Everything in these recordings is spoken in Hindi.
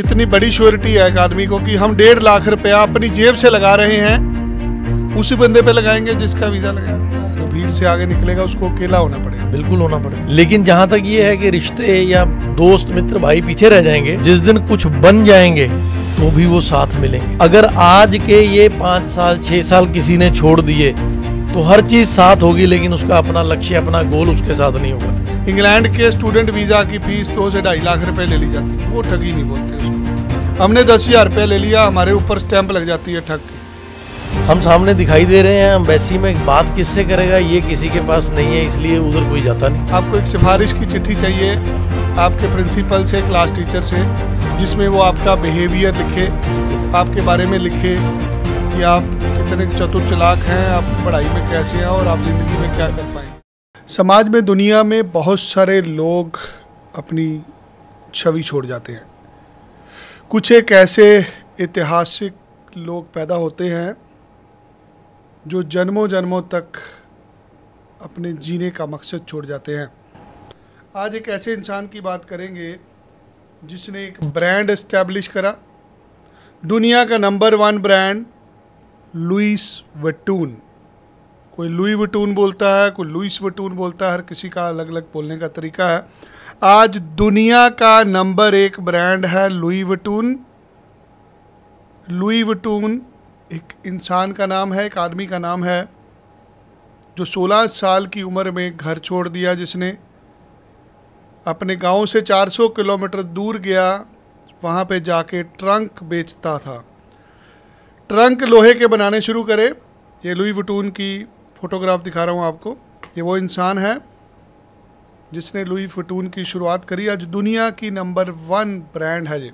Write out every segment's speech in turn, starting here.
इतनी बड़ी श्योरिटी है एक आदमी को कि हम डेढ़ लाख रुपया अपनी जेब से लगा रहे हैं उसी बंदे पे लगाएंगे जिसका वीजा लगा तो भीड़ से आगे निकलेगा उसको अकेला होना पड़ेगा बिल्कुल होना पड़ेगा लेकिन जहाँ तक ये है कि रिश्ते या दोस्त मित्र भाई पीछे रह जाएंगे जिस दिन कुछ बन जाएंगे तो भी वो साथ मिलेंगे अगर आज के ये पाँच साल छः साल किसी ने छोड़ दिए तो हर चीज़ साथ होगी लेकिन उसका अपना लक्ष्य अपना गोल उसके साथ नहीं होगा इंग्लैंड के स्टूडेंट वीज़ा की फीस दो से ढाई लाख रुपए ले ली जाती है वो ठगी नहीं बोलते हमने दस हज़ार रुपये ले लिया हमारे ऊपर स्टैंप लग जाती है ठग हम सामने दिखाई दे रहे हैं अम्बेसी में बात किससे करेगा ये किसी के पास नहीं है इसलिए उधर कोई जाता नहीं आपको एक सिफारिश की चिट्ठी चाहिए आपके प्रिंसिपल से क्लास टीचर से जिसमें वो आपका बिहेवियर लिखे आपके बारे में लिखे कि आप कितने चतुर चलाक हैं आप पढ़ाई में कैसे हैं और आप ज़िंदगी में क्या कर पाए समाज में दुनिया में बहुत सारे लोग अपनी छवि छोड़ जाते हैं कुछ एक ऐसे ऐतिहासिक लोग पैदा होते हैं जो जन्मों जन्मों तक अपने जीने का मकसद छोड़ जाते हैं आज एक ऐसे इंसान की बात करेंगे जिसने एक ब्रांड इस्टेब्लिश करा दुनिया का number one brand Louis Vuitton कोई लुई वटून बोलता है कोई लुइस वटून बोलता है हर किसी का अलग अलग बोलने का तरीका है आज दुनिया का नंबर एक ब्रांड है लुई वटून लुई वटून एक इंसान का नाम है एक आदमी का नाम है जो 16 साल की उम्र में घर छोड़ दिया जिसने अपने गांव से 400 किलोमीटर दूर गया वहाँ पे जाके ट्रंक बेचता था ट्रंक लोहे के बनाने शुरू करे ये लुई वटून की फ़ोटोग्राफ दिखा रहा हूँ आपको ये वो इंसान है जिसने लुई फटून की शुरुआत करी आज दुनिया की नंबर वन ब्रांड है ये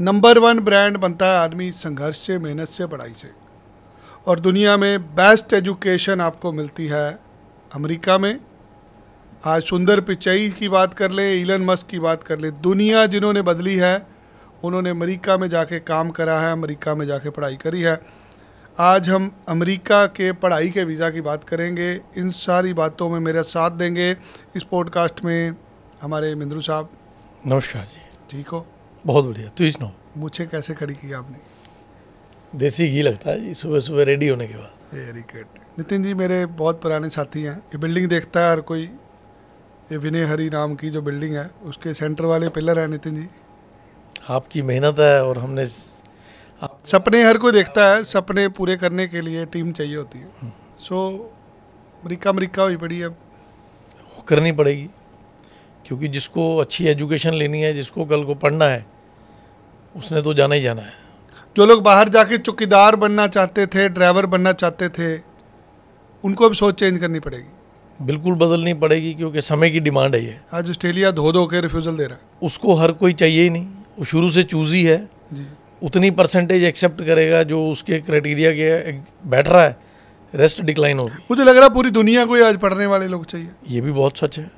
नंबर वन ब्रांड बनता है आदमी संघर्ष से मेहनत से पढ़ाई से और दुनिया में बेस्ट एजुकेशन आपको मिलती है अमेरिका में आज सुंदर पिचई की बात कर लें इलन मस्क की बात कर लें दुनिया जिन्होंने बदली है उन्होंने अमेरिका में जाके काम करा है अमेरिका में जाके पढ़ाई करी है आज हम अमेरिका के पढ़ाई के वीज़ा की बात करेंगे इन सारी बातों में मेरा साथ देंगे इस पॉडकास्ट में हमारे मिंद्रू साहब नमस्कार जी ठीक हो बहुत बढ़िया तुझ तो नो मुझे कैसे खड़ी की आपने देसी घी लगता है जी सुबह सुबह रेडी होने के बाद वेरी गुड नितिन जी मेरे बहुत पुराने साथी हैं ये बिल्डिंग देखता है हर कोई ये विनय हरी नाम की जो बिल्डिंग है उसके सेंटर वाले पिलर हैं नितिन जी आपकी मेहनत है और हमने सपने हर कोई देखता है सपने पूरे करने के लिए टीम चाहिए होती है सो हम्म। अमरीका अमरीका हुई पड़ी अब करनी पड़ेगी क्योंकि जिसको अच्छी एजुकेशन लेनी है जिसको कल को पढ़ना है उसने तो जाना ही जाना है जो लोग बाहर जाके चौकीदार बनना चाहते थे ड्राइवर बनना चाहते थे उनको अब सोच चेंज करनी पड़ेगी बिल्कुल बदलनी पड़ेगी क्योंकि समय की डिमांड है ये आज ऑस्ट्रेलिया धो धो के रिफ्यूज़ल दे रहा है उसको हर कोई चाहिए ही नहीं वो शुरू से चूजी है उतनी परसेंटेज एक्सेप्ट करेगा जो उसके क्राइटेरिया के बैठ रहा है रेस्ट डिक्लाइन होगी मुझे लग रहा है पूरी दुनिया को आज पढ़ने वाले लोग चाहिए ये भी बहुत सच है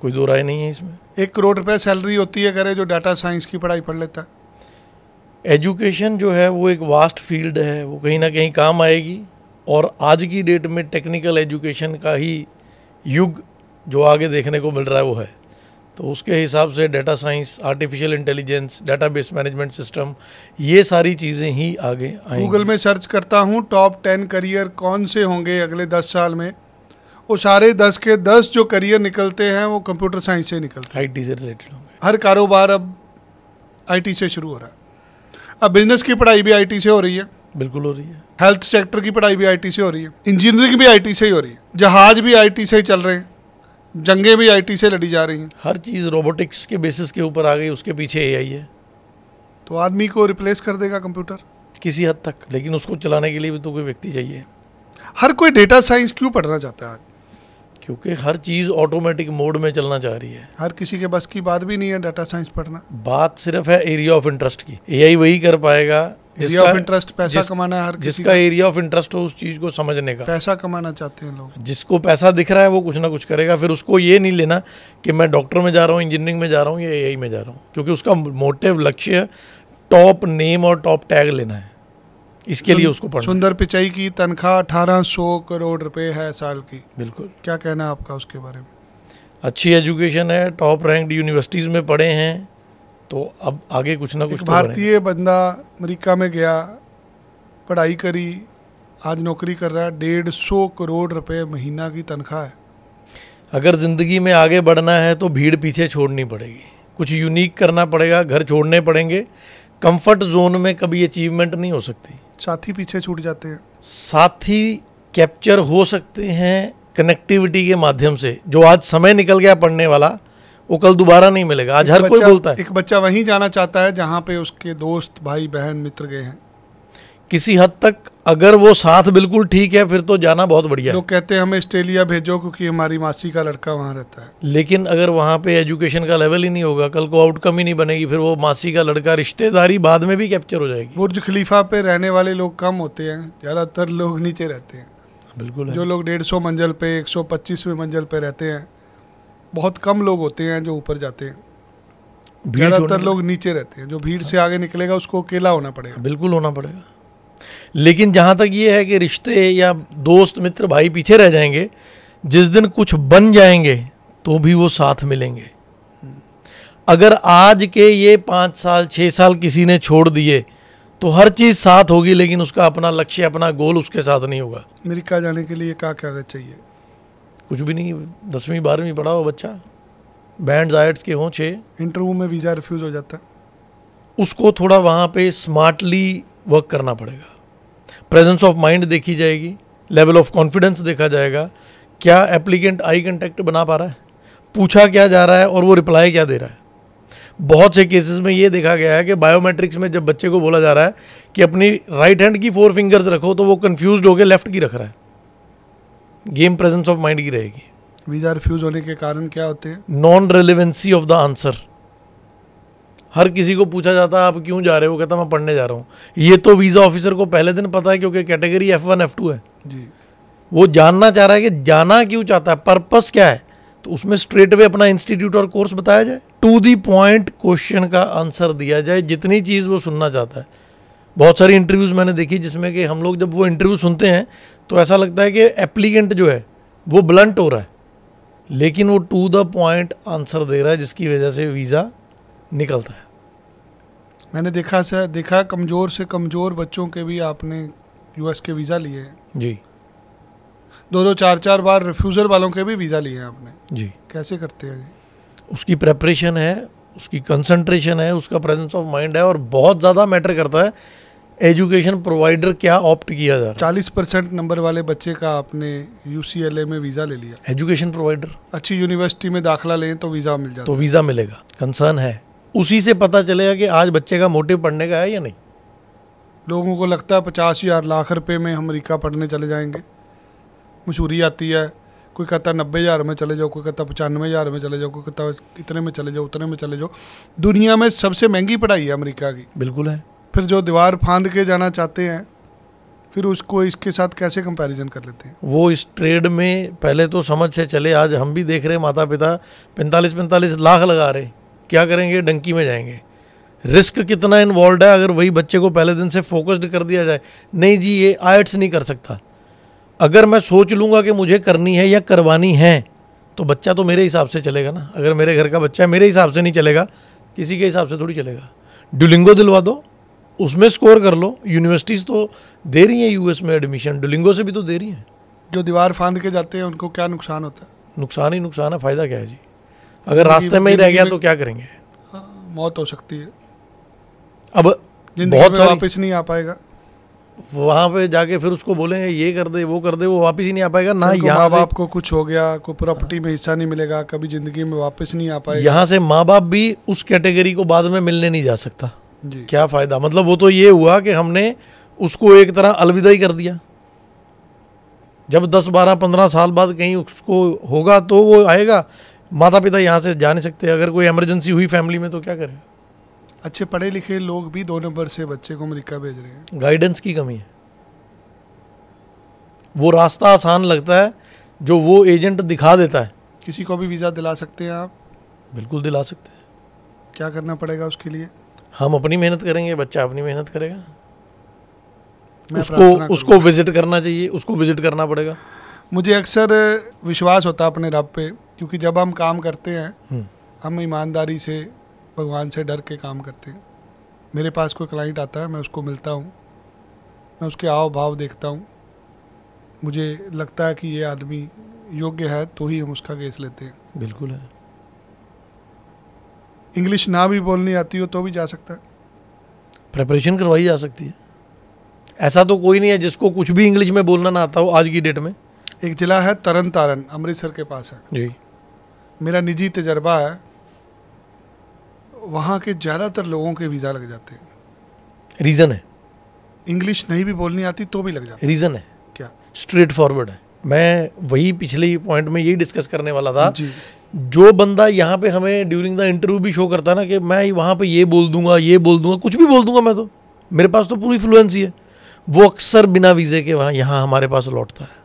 कोई दो राय नहीं है इसमें एक करोड़ रुपये सैलरी होती है करे जो डाटा साइंस की पढ़ाई पढ़ लेता है एजुकेशन जो है वो एक वास्ट फील्ड है वो कहीं ना कहीं काम आएगी और आज की डेट में टेक्निकल एजुकेशन का ही युग जो आगे देखने को मिल रहा है वो है तो उसके हिसाब से data science artificial intelligence base management system ये सारी चीज़ें ही आगे आई गूगल में सर्च करता हूँ टॉप टेन करियर कौन से होंगे अगले दस साल में वो सारे दस के दस जो करियर निकलते हैं वो कंप्यूटर साइंस से निकलते हैं आई से रिलेटेड होंगे हर कारोबार अब आई से शुरू हो रहा है अब बिजनेस की पढ़ाई भी आई से हो रही है बिल्कुल हो रही है हेल्थ सेक्टर की पढ़ाई भी आई से हो रही है इंजीनियरिंग भी आई से ही हो रही है जहाज भी आई से ही चल रहे हैं जंगे भी आईटी से लड़ी जा रही हैं हर चीज़ रोबोटिक्स के बेसिस के ऊपर आ गई उसके पीछे एआई है तो आदमी को रिप्लेस कर देगा कंप्यूटर किसी हद तक लेकिन उसको चलाने के लिए भी तो कोई व्यक्ति चाहिए हर कोई डेटा साइंस क्यों पढ़ना चाहता है आज क्योंकि हर चीज़ ऑटोमेटिक मोड में चलना चाह रही है हर किसी के बस की बात भी नहीं है डाटा साइंस पढ़ना बात सिर्फ है एरिया ऑफ इंटरेस्ट की ए वही कर पाएगा एरिया ऑफ इंटरेस्ट पैसा जिस, कमाना है हर जिसका एरिया ऑफ इंटरेस्ट हो उस चीज को समझने का पैसा कमाना चाहते हैं लोग जिसको पैसा दिख रहा है वो कुछ ना कुछ करेगा फिर उसको ये नहीं लेना कि मैं डॉक्टर में जा रहा हूँ इंजीनियरिंग में जा रहा हूँ या ए में जा रहा हूँ क्योंकि उसका मोटिव लक्ष्य टॉप नेम और टॉप टैग लेना है इसके लिए उसको पढ़ना सुंदर पिचाई की तनख्वाह अठारह सौ करोड़ रुपए है साल की बिल्कुल क्या कहना है आपका उसके बारे में अच्छी एजुकेशन है टॉप रैंक यूनिवर्सिटीज़ में पढ़े हैं तो अब आगे कुछ ना कुछ तो भारतीय तो बंदा अमेरिका में गया पढ़ाई करी आज नौकरी कर रहा है डेढ़ सौ करोड़ रुपए महीना की तनख्वाह है अगर ज़िंदगी में आगे बढ़ना है तो भीड़ पीछे छोड़नी पड़ेगी कुछ यूनिक करना पड़ेगा घर छोड़ने पड़ेंगे कंफर्ट जोन में कभी अचीवमेंट नहीं हो सकती साथी पीछे छूट जाते हैं साथी कैप्चर हो सकते हैं कनेक्टिविटी के माध्यम से जो आज समय निकल गया पढ़ने वाला वो कल दोबारा नहीं मिलेगा आज हर कोई बोलता है एक बच्चा वहीं जाना चाहता है जहाँ पे उसके दोस्त भाई बहन मित्र गए हैं किसी हद तक अगर वो साथ बिल्कुल ठीक है फिर तो जाना बहुत बढ़िया लोग कहते हैं हमें ऑस्ट्रेलिया भेजो क्योंकि हमारी मासी का लड़का वहाँ रहता है लेकिन अगर वहाँ पे एजुकेशन का लेवल ही नहीं होगा कल को आउटकम ही नहीं बनेगी फिर वो मासी का लड़का रिश्तेदारी बाद में भी कैप्चर हो जाएगी बुर्ज खलीफा पे रहने वाले लोग कम होते हैं ज़्यादातर लोग नीचे रहते हैं बिल्कुल जो लोग डेढ़ सौ मंजिल पे एक सौ मंजिल पे रहते हैं बहुत कम लोग होते हैं जो ऊपर जाते हैं ज़्यादातर लोग नीचे रहते हैं जो भीड़ से आगे निकलेगा उसको अकेला होना पड़ेगा बिल्कुल होना पड़ेगा लेकिन जहाँ तक ये है कि रिश्ते या दोस्त मित्र भाई पीछे रह जाएंगे जिस दिन कुछ बन जाएंगे तो भी वो साथ मिलेंगे अगर आज के ये पाँच साल छः साल किसी ने छोड़ दिए तो हर चीज़ साथ होगी लेकिन उसका अपना लक्ष्य अपना गोल उसके साथ नहीं होगा अमेरिका जाने के लिए क्या करना चाहिए कुछ भी नहीं दसवीं बारहवीं पढ़ा हो बच्चा बैंड आइट्स के हों छः इंटरव्यू में वीज़ा रिफ्यूज़ हो जाता है उसको थोड़ा वहाँ पे स्मार्टली वर्क करना पड़ेगा प्रेजेंस ऑफ माइंड देखी जाएगी लेवल ऑफ कॉन्फिडेंस देखा जाएगा क्या एप्लीकेंट आई कंटेक्ट बना पा रहा है पूछा क्या जा रहा है और वो रिप्लाई क्या दे रहा है बहुत से केसेस में ये देखा गया है कि बायोमेट्रिक्स में जब बच्चे को बोला जा रहा है कि अपनी राइट हैंड की फोर फिंगर्स रखो तो वो कन्फ्यूज होकर लेफ्ट की रख रहा है गेम प्रेजेंस ऑफ माइंड की रहेगी वीजा रिफ्यूज होने के कारण क्या होते हैं non relevancy of the answer हर किसी को पूछा जाता है आप क्यों जा रहे हो कहता मैं पढ़ने जा रहा हूँ ये तो वीज़ा ऑफिसर को पहले दिन पता है क्योंकि category F one F two है जी वो जानना चाह रहा है कि जाना क्यों चाहता है पर्पस क्या है तो उसमें स्ट्रेट वे अपना इंस्टीट्यूट और कोर्स बताया जाए टू दी पॉइंट क्वेश्चन का आंसर दिया जाए जितनी चीज़ वो सुनना चाहता है बहुत सारी इंटरव्यूज़ मैंने देखी जिसमें कि हम लोग जब वो इंटरव्यू सुनते हैं तो ऐसा लगता है कि एप्लीकेंट जो है वो ब्लंट हो रहा है लेकिन वो टू द पॉइंट आंसर दे रहा है जिसकी वजह से वीज़ा निकलता है मैंने देखा सर देखा कमज़ोर से कमज़ोर बच्चों के भी आपने यूएस के वीज़ा लिए हैं जी दो दो चार चार बार रिफ्यूज़ल वालों के भी वीज़ा लिए हैं आपने जी कैसे करते हैं उसकी प्रेपरेशन है उसकी कंसंट्रेशन है उसका प्रेजेंस ऑफ माइंड है और बहुत ज़्यादा मैटर करता है एजुकेशन प्रोवाइडर क्या ऑप्ट किया जा रहा है चालीस परसेंट नंबर वाले बच्चे का आपने यू में वीज़ा ले लिया एजुकेशन प्रोवाइडर अच्छी यूनिवर्सिटी में दाखिला लें तो वीज़ा मिल जाए तो वीज़ा मिलेगा कंसर्न है उसी से पता चलेगा कि आज बच्चे का मोटिव पढ़ने का है या नहीं लोगों को लगता है पचास हज़ार लाख रुपये में अमरीका पढ़ने चले जाएंगे मशहूरी आती है कोई कहता नब्बे हज़ार में चले जाओ कोई कहता पचानवे हज़ार में चले जाओ कोई कहता इतने में चले जाओ उतने में चले जाओ दुनिया में सबसे महंगी पढ़ाई है अमेरिका की बिल्कुल है फिर जो दीवार फांद के जाना चाहते हैं फिर उसको इसके साथ कैसे कंपैरिजन कर लेते हैं वो इस ट्रेड में पहले तो समझ से चले आज हम भी देख रहे हैं माता पिता पैंतालीस पैंतालीस लाख लगा रहे क्या करेंगे डंकी में जाएंगे रिस्क कितना इन्वॉल्व है अगर वही बच्चे को पहले दिन से फोकस्ड कर दिया जाए नहीं जी ये आयट्स नहीं कर सकता अगर मैं सोच लूँगा कि मुझे करनी है या करवानी है तो बच्चा तो मेरे हिसाब से चलेगा ना अगर मेरे घर का बच्चा है मेरे हिसाब से नहीं चलेगा किसी के हिसाब से थोड़ी चलेगा डुलिंगो दिलवा दो उसमें स्कोर कर लो यूनिवर्सिटीज़ तो दे रही हैं यूएस में एडमिशन डुलिंगो से भी तो दे रही हैं जो दीवार फांद के जाते हैं उनको क्या नुकसान होता है नुकसान ही नुकसान है फ़ायदा क्या है जी अगर रास्ते में ही रह गया तो क्या करेंगे हाँ, मौत हो सकती है अब बहुत सारी वापस नहीं आ पाएगा वहाँ पे जाके फिर उसको बोलेंगे ये कर दे वो कर दे वो वापस ही नहीं आ पाएगा ना यहाँ माँ बाप को कुछ हो गया को प्रॉपर्टी में हिस्सा नहीं मिलेगा कभी ज़िंदगी में वापस नहीं आ पाएगा यहाँ से माँ बाप भी उस कैटेगरी को बाद में मिलने नहीं जा सकता क्या फ़ायदा मतलब वो तो ये हुआ कि हमने उसको एक तरह अलविदा ही कर दिया जब 10, 12, 15 साल बाद कहीं उसको होगा तो वो आएगा माता पिता यहाँ से जा नहीं सकते अगर कोई इमरजेंसी हुई फैमिली में तो क्या करें अच्छे पढ़े लिखे लोग भी दो नंबर से बच्चे को अमरीका भेज रहे हैं गाइडेंस की कमी है वो रास्ता आसान लगता है जो वो एजेंट दिखा देता है किसी को भी वीज़ा दिला सकते हैं आप बिल्कुल दिला सकते हैं क्या करना पड़ेगा उसके लिए हम अपनी मेहनत करेंगे बच्चा अपनी मेहनत करेगा उसको उसको विजिट करना चाहिए उसको विजिट करना पड़ेगा मुझे अक्सर विश्वास होता है अपने रब पे क्योंकि जब हम काम करते हैं हम्म। हम ईमानदारी से भगवान से डर के काम करते हैं मेरे पास कोई क्लाइंट आता है मैं उसको मिलता हूँ मैं उसके आव भाव देखता हूँ मुझे लगता है कि ये आदमी योग्य है तो ही हम उसका केस लेते हैं बिल्कुल है इंग्लिश ना भी बोलनी आती हो तो भी जा सकता है प्रेपरेशन करवाई जा सकती है ऐसा तो कोई नहीं है जिसको कुछ भी इंग्लिश में बोलना ना आता हो आज की डेट में एक ज़िला है तरन तारण अमृतसर के पास है जी मेरा निजी तजर्बा है वहाँ के ज़्यादातर लोगों के वीज़ा लग जाते हैं रीज़न है इंग्लिश नहीं भी बोलनी आती तो भी लग जाती रीज़न है क्या स्ट्रेट फॉरवर्ड है मैं वही पिछले पॉइंट में यही डिस्कस करने वाला था जो बंदा यहाँ पे हमें ड्यूरिंग द इंटरव्यू भी शो करता ना कि मैं वहाँ पे ये बोल दूंगा ये बोल दूंगा कुछ भी बोल दूंगा मैं तो मेरे पास तो पूरी फ्लुएंसी है वो अक्सर बिना वीज़े के वहाँ यहाँ हमारे पास लौटता है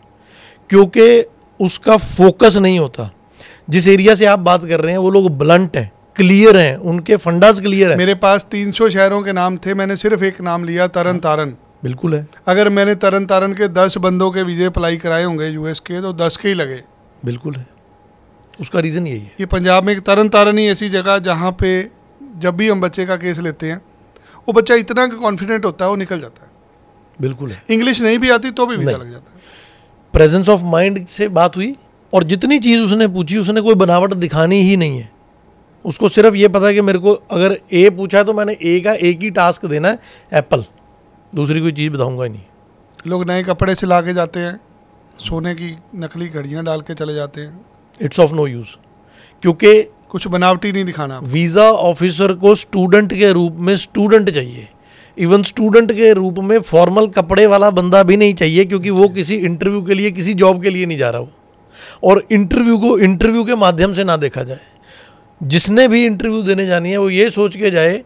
क्योंकि उसका फोकस नहीं होता जिस एरिया से आप बात कर रहे हैं वो लोग ब्लंट हैं क्लियर हैं उनके फंडाज क्लियर हैं मेरे पास 300 शहरों के नाम थे मैंने सिर्फ एक नाम लिया तरन तारन बिल्कुल है अगर मैंने तरन तारन के दस बंदों के वीज़े अप्लाई कराए होंगे यूएस के तो दस के ही लगे बिल्कुल है उसका रीज़न यही है ये पंजाब में एक तरन तारण ही ऐसी जगह जहाँ पे जब भी हम बच्चे का केस लेते हैं वो बच्चा इतना कॉन्फिडेंट होता है वो निकल जाता है बिल्कुल है इंग्लिश नहीं भी आती तो भी लग जाता है प्रेजेंस ऑफ माइंड से बात हुई और जितनी चीज़ उसने पूछी उसने कोई बनावट दिखानी ही नहीं है उसको सिर्फ ये पता है कि मेरे को अगर ए पूछा है तो मैंने ए का एक ही टास्क देना है एप्पल दूसरी कोई चीज़ बताऊंगा ही नहीं लोग नए कपड़े सिला के जाते हैं सोने की नकली घड़ियाँ डाल के चले जाते हैं इट्स ऑफ नो यूज़ क्योंकि कुछ बनावटी नहीं दिखाना वीज़ा ऑफिसर को स्टूडेंट के रूप में स्टूडेंट चाहिए इवन स्टूडेंट के रूप में फॉर्मल कपड़े वाला बंदा भी नहीं चाहिए क्योंकि वो किसी इंटरव्यू के लिए किसी जॉब के लिए नहीं जा रहा हो और इंटरव्यू को इंटरव्यू के माध्यम से ना देखा जाए जिसने भी इंटरव्यू देने जानी है वो ये सोच के जाए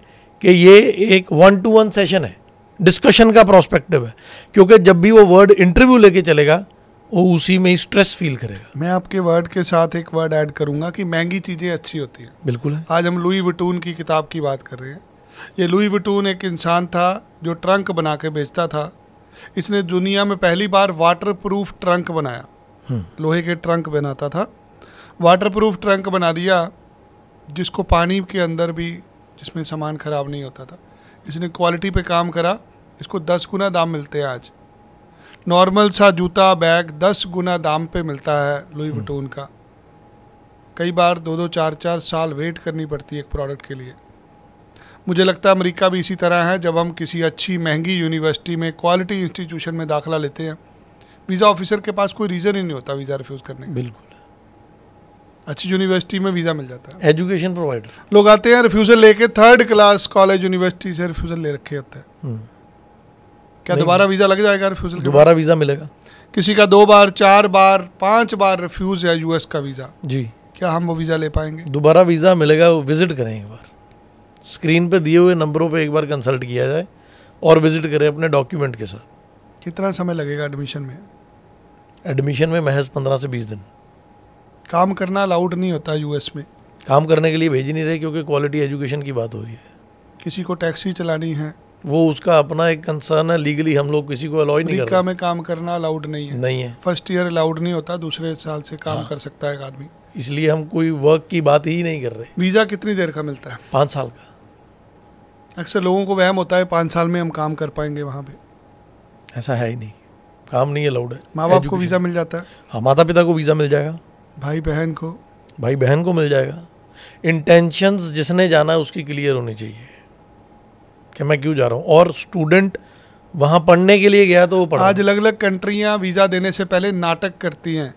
कि ये एक वन टू वन सेशन है डिस्कशन का प्रोस्पेक्टिव है क्योंकि जब भी वो वर्ड इंटरव्यू लेके चलेगा वो उसी में स्ट्रेस फील करेगा मैं आपके वर्ड के साथ एक वर्ड ऐड करूंगा कि महंगी चीज़ें अच्छी होती हैं बिल्कुल है। आज हम लुई वटून की किताब की बात कर रहे हैं ये लुई वटून एक इंसान था जो ट्रंक बना के बेचता था इसने दुनिया में पहली बार वाटर प्रूफ ट्रंक बनाया हम्म। लोहे के ट्रंक बनाता था वाटर प्रूफ ट्रंक बना दिया जिसको पानी के अंदर भी जिसमें सामान ख़राब नहीं होता था इसने क्वालिटी पे काम करा इसको दस गुना दाम मिलते हैं आज नॉर्मल सा जूता बैग दस गुना दाम पे मिलता है लुई बटून हम्म। का कई बार दो दो चार चार साल वेट करनी पड़ती है एक प्रोडक्ट के लिए मुझे लगता है अमेरिका भी इसी तरह है जब हम किसी अच्छी महंगी यूनिवर्सिटी में क्वालिटी इंस्टीट्यूशन में दाखला लेते हैं वीज़ा ऑफिसर के पास कोई रीज़न ही नहीं होता वीज़ा रिफ्यूज़ करने का बिल्कुल अच्छी यूनिवर्सिटी में वीज़ा मिल जाता है एजुकेशन प्रोवाइडर लोग आते हैं रिफ्यूज़ल लेके थर्ड क्लास कॉलेज यूनिवर्सिटी से रिफ्यूज़ल ले रखे होते हैं हम्म। क्या दोबारा वीज़ा लग जाएगा रिफ्यूज़ल दोबारा वीज़ा मिलेगा किसी का दो बार चार बार पांच बार रिफ्यूज़ है यूएस का वीज़ा जी क्या हम वो वीज़ा ले पाएंगे दोबारा वीज़ा मिलेगा वो विज़िट करें एक बार स्क्रीन पे दिए हुए नंबरों पे एक बार कंसल्ट किया जाए और विज़िट करें अपने डॉक्यूमेंट के साथ कितना समय लगेगा एडमिशन में एडमिशन में महज पंद्रह से बीस दिन काम करना अलाउड नहीं होता यूएस में काम करने के लिए भेज नहीं रहे क्योंकि क्वालिटी एजुकेशन की बात हो रही है किसी को टैक्सी चलानी है वो उसका अपना एक कंसर्न है लीगली हम लोग किसी को अलाउ नहीं कर में काम करना अलाउड नहीं है नहीं है फर्स्ट ईयर अलाउड नहीं होता दूसरे साल से काम हाँ। कर सकता है एक आदमी इसलिए हम कोई वर्क की बात ही नहीं कर रहे वीज़ा कितनी देर का मिलता है पाँच साल का अक्सर लोगों को वहम होता है पाँच साल में हम काम कर पाएंगे वहाँ पे ऐसा है ही नहीं काम नहीं अलाउड है माँ बाप को वीज़ा मिल जाता है हाँ माता पिता को वीज़ा मिल जाएगा भाई बहन को भाई बहन को मिल जाएगा इंटेंशंस जिसने जाना है उसकी क्लियर होनी चाहिए कि मैं क्यों जा रहा हूँ और स्टूडेंट वहाँ पढ़ने के लिए गया तो वो पढ़ा आज अलग अलग कंट्रियाँ वीज़ा देने से पहले नाटक करती हैं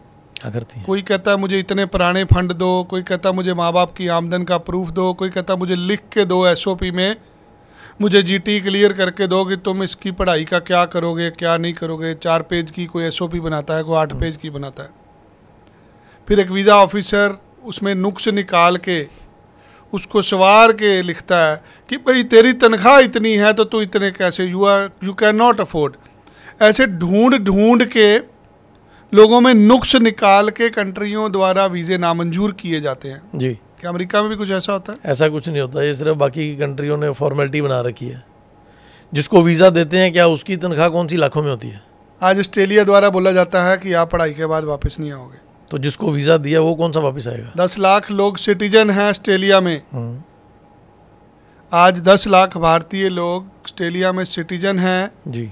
करती है कोई कहता है मुझे इतने पुराने फंड दो कोई कहता मुझे माँ बाप की आमदन का प्रूफ दो कोई कहता मुझे लिख के दो एस में मुझे जीटी क्लियर e करके दो कि तो तुम इसकी पढ़ाई का क्या करोगे क्या नहीं करोगे चार पेज की कोई एस बनाता है कोई आठ हम्म। पेज की बनाता है फिर एक वीज़ा ऑफिसर उसमें नुक्स निकाल के उसको सवार के लिखता है कि भाई तेरी तनख्वाह इतनी है तो तू इतने कैसे you are you can not afford ऐसे ढूंढ ढूंढ के लोगों में नुक्स निकाल के कंट्रियों द्वारा वीज़े नामंजूर किए जाते हैं जी क्या अमेरिका में भी कुछ ऐसा होता है ऐसा कुछ नहीं होता ये सिर्फ बाकी की कंट्रियों ने फॉर्मेलिटी बना रखी है जिसको वीज़ा देते हैं क्या उसकी तनख्वाह कौन सी लाखों में होती है आज ऑस्ट्रेलिया द्वारा बोला जाता है कि आप पढ़ाई के बाद वापस नहीं आओगे तो जिसको वीज़ा दिया वो कौन सा वापस आएगा दस लाख लोग सिटीजन हैं ऑस्ट्रेलिया में हाँ। आज दस लाख भारतीय लोग ऑस्ट्रेलिया में सिटीजन हैं जी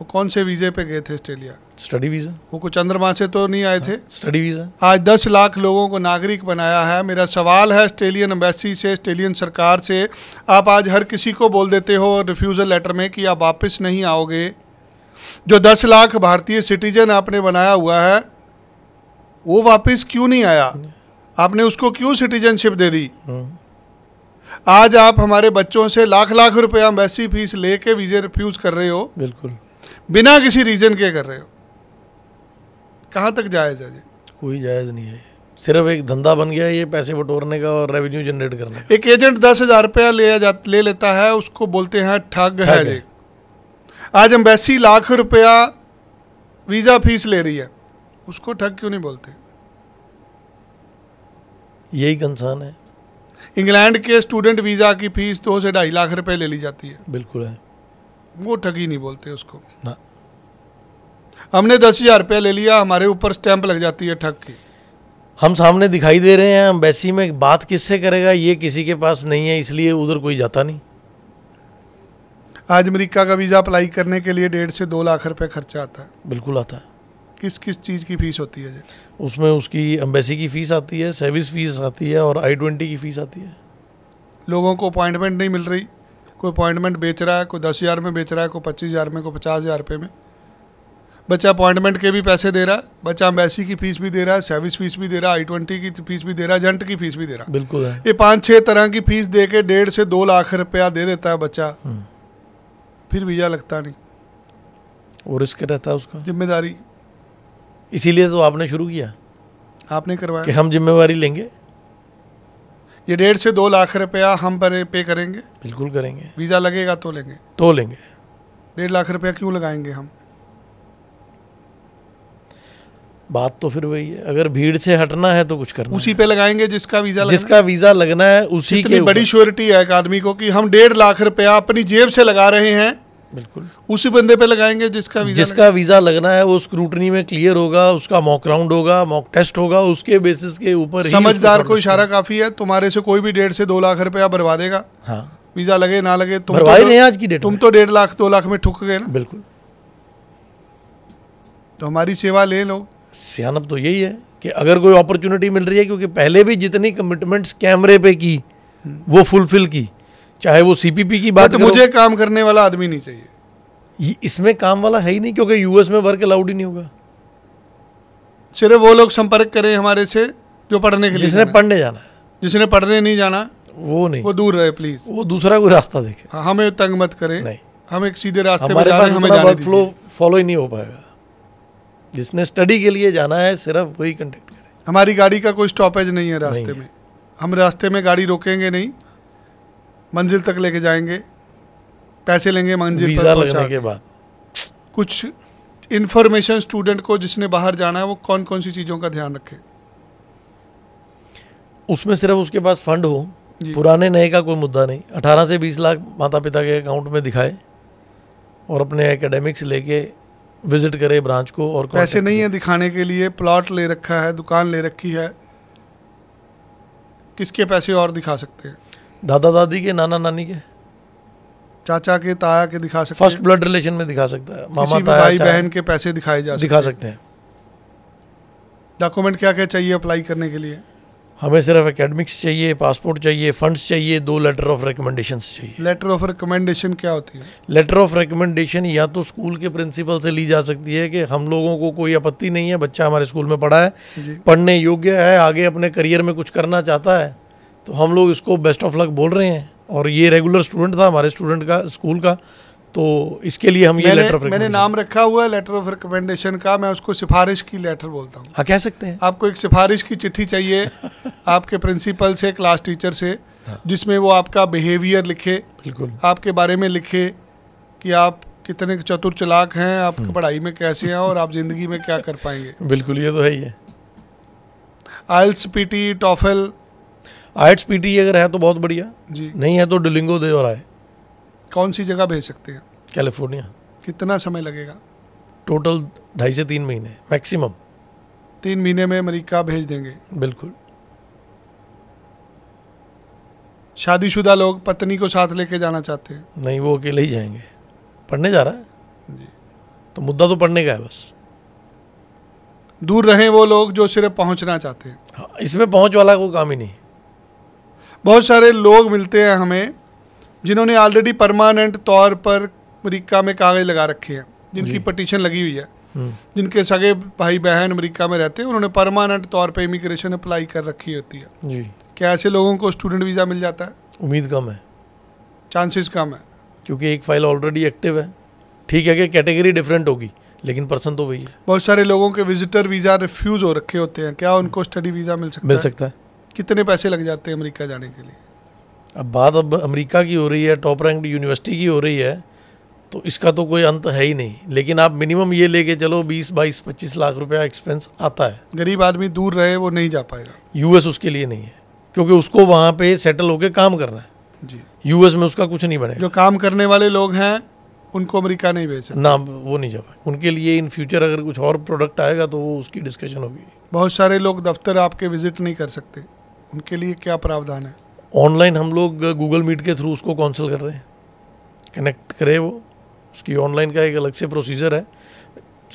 वो कौन से वीज़े पे गए थे ऑस्ट्रेलिया स्टडी वीज़ा वो कुछ चंद्रमा से तो नहीं आए हाँ। थे स्टडी वीज़ा आज दस लाख लोगों को नागरिक बनाया है मेरा सवाल है ऑस्ट्रेलियन एम्बेसी से ऑस्ट्रेलियन सरकार से आप आज हर किसी को बोल देते हो रिफ्यूज़ल लेटर में कि आप वापस नहीं आओगे जो दस लाख भारतीय सिटीजन आपने बनाया हुआ है वो वापस क्यों नहीं आया आपने उसको क्यों सिटीजनशिप दे दी आज आप हमारे बच्चों से लाख लाख रुपया अम्बेसी फीस लेके वीजे रिफ्यूज कर रहे हो बिल्कुल बिना किसी रीजन के कर रहे हो कहाँ तक जायज़ है जी कोई जायज़ नहीं है सिर्फ एक धंधा बन गया ये पैसे बटोरने का और रेवेन्यू जनरेट करने का एक एजेंट दस हज़ार रुपया ले जा ले लेता है उसको बोलते हैं ठग है जी आज अम्बेसी लाख रुपया वीज़ा फीस ले रही है उसको ठग क्यों नहीं बोलते यही कंसर्न है इंग्लैंड के स्टूडेंट वीज़ा की फीस दो से ढाई लाख रुपए ले ली जाती है बिल्कुल है वो ठगी नहीं बोलते उसको ना हमने दस हज़ार रुपया ले लिया हमारे ऊपर स्टैंप लग जाती है ठग की हम सामने दिखाई दे रहे हैं अम्बेसी में बात किससे करेगा ये किसी के पास नहीं है इसलिए उधर कोई जाता नहीं आज अमेरिका का वीज़ा अप्लाई करने के लिए डेढ़ से दो लाख रुपए खर्चा आता है बिल्कुल आता है किस किस चीज़ की फ़ीस होती है उसमें उसकी एम्बेसी की फ़ीस आती है सर्विस फ़ीस आती है और आई ट्वेंटी की फ़ीस आती है लोगों को अपॉइंटमेंट नहीं मिल रही कोई अपॉइंटमेंट बेच रहा है कोई दस हज़ार में बेच रहा है कोई पच्चीस हज़ार में कोई पचास हज़ार रुपये में बच्चा अपॉइंटमेंट के भी पैसे दे रहा है बच्चा एम्बेसी की फ़ीस भी दे रहा है सर्विस फ़ीस भी दे रहा है आई ट्वेंटी की फ़ीस भी दे रहा है एजेंट की फ़ीस भी दे रहा है बिल्कुल है ये पाँच छः तरह की फ़ीस दे के डेढ़ से दो लाख रुपया दे देता है बच्चा हम्म। फिर वीज़ा लगता नहीं और रिस्क रहता है उसका जिम्मेदारी इसीलिए तो आपने शुरू किया आपने करवाया कि हम जिम्मेवारी लेंगे ये डेढ़ से दो लाख रुपया हम पर पे करेंगे बिल्कुल करेंगे वीज़ा लगेगा तो लेंगे तो लेंगे डेढ़ लाख रुपया क्यों लगाएंगे हम बात तो फिर वही है अगर भीड़ से हटना है तो कुछ करना उसी पे लगाएंगे जिसका वीजा जिसका वीजा लगना है उसी के बड़ी श्योरिटी है एक आदमी को कि हम डेढ़ लाख रुपया अपनी जेब से लगा रहे हैं बिल्कुल उसी बंदे पे लगाएंगे जिसका वीजा जिसका वीजा लगना है वो स्क्रूटनी में क्लियर होगा उसका मॉक राउंड होगा मॉक टेस्ट होगा उसके बेसिस के ऊपर समझदार को इशारा काफी है तुम्हारे से कोई भी डेढ़ से दो लाख रुपया देगा हाँ वीजा लगे ना लगे तुम तो नहीं आज की डेट तुम तो डेढ़ लाख दो लाख में ठुक गए ना बिल्कुल तो हमारी सेवा ले लो सियानब तो यही है कि अगर कोई अपॉर्चुनिटी मिल रही है क्योंकि पहले भी जितनी कमिटमेंट्स कैमरे पे की हम्म। वो फुलफिल की चाहे वो सीपीपी की बात मुझे काम करने वाला आदमी नहीं चाहिए इसमें काम वाला है ही नहीं क्योंकि यूएस में वर्क अलाउड ही नहीं होगा सिर्फ वो लोग संपर्क करें हमारे से जो पढ़ने के लिए जिसने पढ़ने जाना है जिसने पढ़ने नहीं जाना वो नहीं वो दूर रहे प्लीज वो दूसरा कोई रास्ता देखे हाँ, हमें तंग मत करें नहीं हम एक सीधे रास्ते हमारे पास हमें वर्क फ्लो फॉलो ही नहीं हो पाएगा जिसने स्टडी के लिए जाना है सिर्फ वही कंटेक्ट करें हमारी गाड़ी का कोई स्टॉपेज नहीं है रास्ते में हम रास्ते में गाड़ी रोकेंगे नहीं मंजिल तक लेके जाएंगे पैसे लेंगे मंजिल वीज़ा लगने के बाद कुछ इन्फॉर्मेशन स्टूडेंट को जिसने बाहर जाना है वो कौन कौन सी चीज़ों का ध्यान रखे उसमें सिर्फ उसके पास फंड हो पुराने नए का कोई मुद्दा नहीं अठारह से बीस लाख माता पिता के अकाउंट में दिखाए और अपने एकेडमिक्स लेके विजिट करे ब्रांच को और पैसे नहीं है दिखाने के लिए प्लॉट ले रखा है दुकान ले रखी है किसके पैसे और दिखा सकते हैं दादा दादी के नाना नानी के चाचा के ताया के दिखा सकते फर्स्ट ब्लड रिलेशन में दिखा सकता है मामा ताया भाई बहन के पैसे दिखाए जा दिखा सकते हैं डॉक्यूमेंट क्या क्या चाहिए अप्लाई करने के लिए हमें सिर्फ एकेडमिक्स चाहिए पासपोर्ट चाहिए फंड्स चाहिए दो लेटर ऑफ रिकमेंडेशन चाहिए लेटर ऑफ रिकमेंडेशन क्या होती है लेटर ऑफ रिकमेंडेशन या तो स्कूल के प्रिंसिपल से ली जा सकती है कि हम लोगों को कोई आपत्ति नहीं है बच्चा हमारे स्कूल में पढ़ा है पढ़ने योग्य है आगे अपने करियर में कुछ करना चाहता है तो हम लोग इसको बेस्ट ऑफ लक बोल रहे हैं और ये रेगुलर स्टूडेंट था हमारे स्टूडेंट का स्कूल का तो इसके लिए हम ये लेटर ऑफ मैंने नाम रखा हुआ है लेटर ऑफ रिकमेंडेशन का मैं उसको सिफारिश की लेटर बोलता हूँ हाँ कह सकते हैं आपको एक सिफारिश की चिट्ठी चाहिए आपके प्रिंसिपल से क्लास टीचर से हाँ। जिसमें वो आपका बिहेवियर लिखे बिल्कुल आपके बारे में लिखे कि आप कितने चतुर चलाक हैं आप हम्म। पढ़ाई में कैसे हैं और आप ज़िंदगी में क्या कर पाएंगे बिल्कुल ये तो है ही है IELTS P T TOEFL IELTS P अगर है तो बहुत बढ़िया जी नहीं है तो डिलिंगो दे और आए कौन सी जगह भेज सकते हैं कैलिफोर्निया कितना समय लगेगा टोटल ढाई से तीन महीने मैक्सिमम तीन महीने में अमेरिका भेज देंगे बिल्कुल शादीशुदा लोग पत्नी को साथ लेके जाना चाहते हैं नहीं वो अकेले ही जाएंगे पढ़ने जा रहा है जी तो मुद्दा तो पढ़ने का है बस दूर रहें वो लोग जो सिर्फ पहुंचना चाहते हैं हाँ, इसमें पहुंच वाला कोई काम ही नहीं बहुत सारे लोग मिलते हैं हमें जिन्होंने ऑलरेडी परमानेंट तौर पर अमरीका में कागज़ लगा रखे हैं जिनकी पटिशन लगी हुई है हम्म। जिनके सगे भाई बहन अमेरिका में रहते हैं उन्होंने परमानेंट तौर पे इमिग्रेशन अप्लाई कर रखी होती है जी क्या ऐसे लोगों को स्टूडेंट वीज़ा मिल जाता है उम्मीद कम है चांसेस कम है क्योंकि एक फ़ाइल ऑलरेडी एक्टिव है ठीक है कि कैटेगरी डिफरेंट होगी लेकिन पर्सन तो वही है बहुत सारे लोगों के विजिटर वीज़ा रिफ्यूज़ हो रखे होते हैं क्या उनको स्टडी वीज़ा मिल सकता मिल सकता है कितने पैसे लग जाते हैं अमेरिका जाने के लिए अब बात अब अमेरिका की हो रही है टॉप रैंक यूनिवर्सिटी की हो रही है तो इसका तो कोई अंत है ही नहीं लेकिन आप मिनिमम ये लेके चलो 20 बाईस 25 लाख रुपया एक्सपेंस आता है गरीब आदमी दूर रहे वो नहीं जा पाएगा यूएस उसके लिए नहीं है क्योंकि उसको वहाँ पे सेटल होके काम करना है जी यूएस में उसका कुछ नहीं बनेगा जो काम करने वाले लोग हैं उनको अमेरिका नहीं भेज ना वो नहीं जा पाए उनके लिए इन फ्यूचर अगर कुछ और प्रोडक्ट आएगा तो वो उसकी डिस्कशन होगी बहुत सारे लोग दफ्तर आपके विजिट नहीं कर सकते उनके लिए क्या प्रावधान है ऑनलाइन हम लोग गूगल मीट के थ्रू उसको काउंसिल कर रहे हैं कनेक्ट करे वो उसकी ऑनलाइन का एक अलग से प्रोसीजर है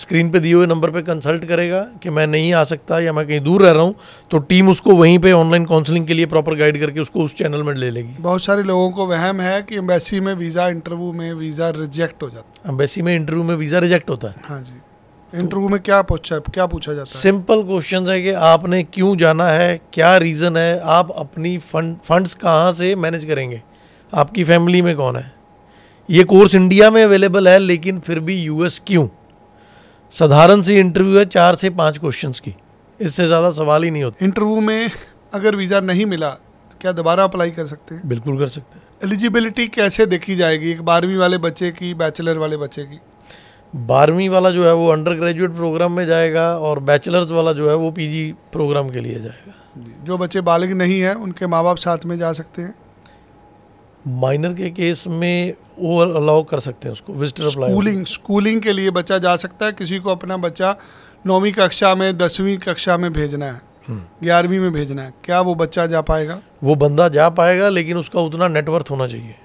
स्क्रीन पे दिए हुए नंबर पे कंसल्ट करेगा कि मैं नहीं आ सकता या मैं कहीं दूर रह रहा हूँ तो टीम उसको वहीं पे ऑनलाइन काउंसलिंग के लिए प्रॉपर गाइड करके उसको उस चैनल में ले लेगी बहुत सारे लोगों को वहम है कि एम्बेसी में वीज़ा इंटरव्यू में वीज़ा रिजेक्ट हो जाता है एम्बेसी में इंटरव्यू में वीज़ा रिजेक्ट होता है हाँ जी इंटरव्यू तो में क्या पूछा क्या पूछा जाता है सिंपल क्वेश्चन है कि आपने क्यों जाना है क्या रीज़न है आप अपनी फंड फंड्स कहाँ से मैनेज करेंगे आपकी फैमिली में कौन है ये कोर्स इंडिया में अवेलेबल है लेकिन फिर भी यूएस क्यों साधारण सी इंटरव्यू है चार से पाँच क्वेश्चन की इससे ज़्यादा सवाल ही नहीं होता इंटरव्यू में अगर वीज़ा नहीं मिला तो क्या दोबारा अप्लाई कर सकते हैं बिल्कुल कर सकते हैं एलिजिबिलिटी कैसे देखी जाएगी एक बारहवीं वाले बच्चे की बैचलर वाले बच्चे की बारहवीं वाला जो है वो अंडर ग्रेजुएट प्रोग्राम में जाएगा और बैचलर्स वाला जो है वो पीजी प्रोग्राम के लिए जाएगा जो बच्चे बालिग नहीं हैं उनके माँ बाप साथ में जा सकते हैं माइनर के केस में ओवर अलाउ कर सकते हैं उसको विजिटर स्कूलिंग स्कूलिंग के लिए बच्चा जा सकता है किसी को अपना बच्चा नौवीं कक्षा में दसवीं कक्षा में भेजना है हम्म। ग्यारहवीं में भेजना है क्या वो बच्चा जा पाएगा वो बंदा जा पाएगा लेकिन उसका उतना नेटवर्थ होना चाहिए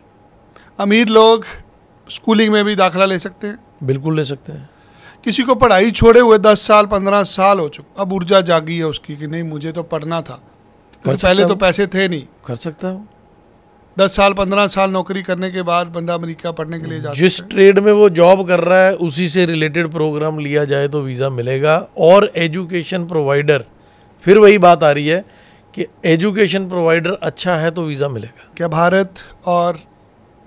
अमीर लोग स्कूलिंग में भी दाखिला ले सकते हैं बिल्कुल ले सकते हैं किसी को पढ़ाई छोड़े हुए दस साल पंद्रह साल हो चुके अब ऊर्जा जागी है उसकी कि नहीं मुझे तो पढ़ना था कर पहले तो पैसे थे नहीं कर सकता हूँ दस साल पंद्रह साल नौकरी करने के बाद बंदा अमेरिका पढ़ने के लिए जाता जिस ट्रेड में वो जॉब कर रहा है उसी से रिलेटेड प्रोग्राम लिया जाए तो वीज़ा मिलेगा और एजुकेशन प्रोवाइडर फिर वही बात आ रही है कि एजुकेशन प्रोवाइडर अच्छा है तो वीज़ा मिलेगा क्या भारत और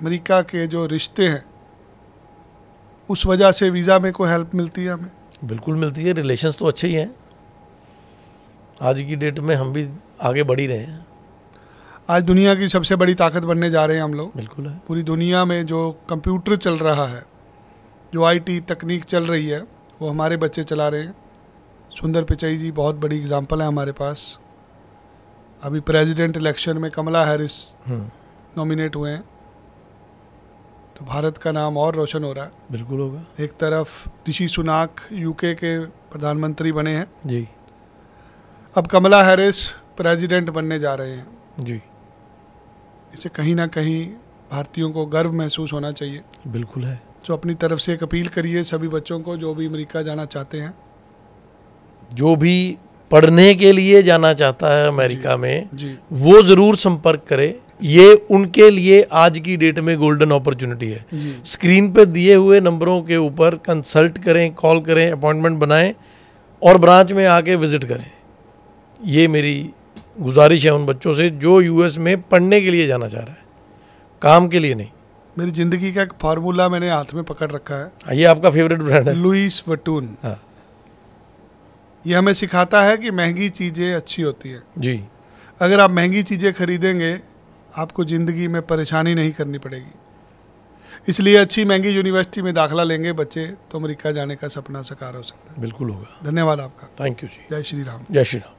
अमेरिका के जो रिश्ते हैं उस वजह से वीज़ा में कोई हेल्प मिलती है हमें बिल्कुल मिलती है रिलेशंस तो अच्छे ही हैं आज की डेट में हम भी आगे बढ़ ही रहे हैं आज दुनिया की सबसे बड़ी ताकत बनने जा रहे हैं हम लोग बिल्कुल है पूरी दुनिया में जो कंप्यूटर चल रहा है जो आईटी तकनीक चल रही है वो हमारे बच्चे चला रहे हैं सुंदर पिचई जी बहुत बड़ी एग्जाम्पल है हमारे पास अभी प्रेसिडेंट इलेक्शन में कमला हैरिस नॉमिनेट हम्म। हुए हैं तो भारत का नाम और रोशन हो रहा है बिल्कुल होगा एक तरफ ऋषि सुनाक यूके के प्रधानमंत्री बने हैं जी अब कमला हैरिस प्रेसिडेंट बनने जा रहे हैं जी इसे कहीं ना कहीं भारतीयों को गर्व महसूस होना चाहिए बिल्कुल है तो अपनी तरफ से एक अपील करिए सभी बच्चों को जो भी अमेरिका जाना चाहते हैं जो भी पढ़ने के लिए जाना चाहता है अमेरिका जी, में जी। वो ज़रूर संपर्क करे ये उनके लिए आज की डेट में गोल्डन अपॉर्चुनिटी है स्क्रीन पे दिए हुए नंबरों के ऊपर कंसल्ट करें कॉल करें अपॉइंटमेंट बनाएं और ब्रांच में आके विज़िट करें ये मेरी गुजारिश है उन बच्चों से जो यूएस में पढ़ने के लिए जाना चाह रहा है काम के लिए नहीं मेरी ज़िंदगी का एक फार्मूला मैंने हाथ में पकड़ रखा है हाँ, ये आपका फेवरेट ब्रांड है लुइस वटून हाँ ये हमें सिखाता है कि महंगी चीज़ें अच्छी होती है जी अगर आप महंगी चीज़ें खरीदेंगे आपको ज़िंदगी में परेशानी नहीं करनी पड़ेगी इसलिए अच्छी महंगी यूनिवर्सिटी में दाखिला लेंगे बच्चे तो अमेरिका जाने का सपना साकार हो सकता है बिल्कुल होगा धन्यवाद आपका थैंक यू जी जय श्री राम जय श्री राम